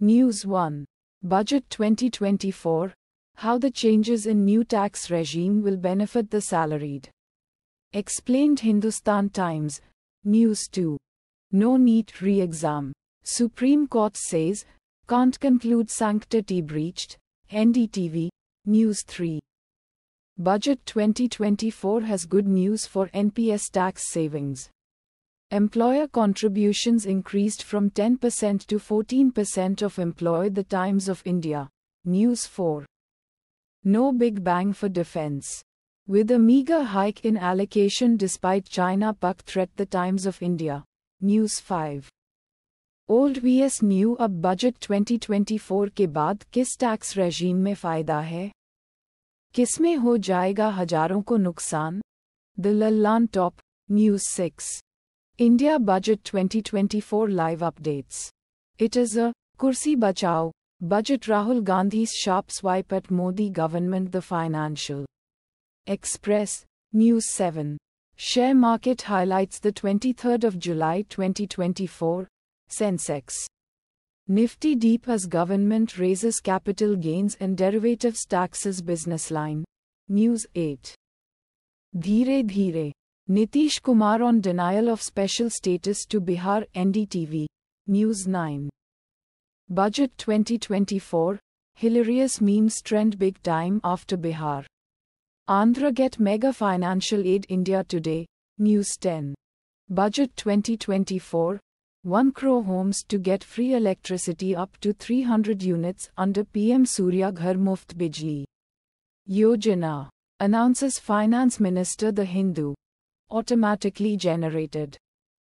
News 1. Budget 2024 How the changes in new tax regime will benefit the salaried. Explained Hindustan Times. News 2. No need re exam. Supreme Court says, can't conclude sanctity breached. NDTV. News 3. Budget 2024 has good news for NPS tax savings. Employer contributions increased from 10% to 14% of employed. the Times of India. News 4. No big bang for defense. With a meager hike in allocation despite China Pak threat the Times of India. News 5. Old vs new: Ab budget 2024 ke baad kis tax regime mein फ़ायदा hai? किस में हो जाएगा हजारों को नुकसान the Top News 6. India Budget 2024 Live Updates. It is a Kursi Bachao budget Rahul Gandhi's sharp swipe at Modi government. The Financial Express, News 7. Share market highlights the 23rd of July 2024. Sensex. Nifty deep as government raises capital gains and derivatives taxes business line. News 8. Dheere Dheere. Nitish Kumar on denial of special status to Bihar NDTV. News 9. Budget 2024 Hilarious memes trend big time after Bihar. Andhra get mega financial aid India today. News 10. Budget 2024 1 crore homes to get free electricity up to 300 units under PM Surya Ghar Muft Bijli. Yojana announces Finance Minister The Hindu automatically generated.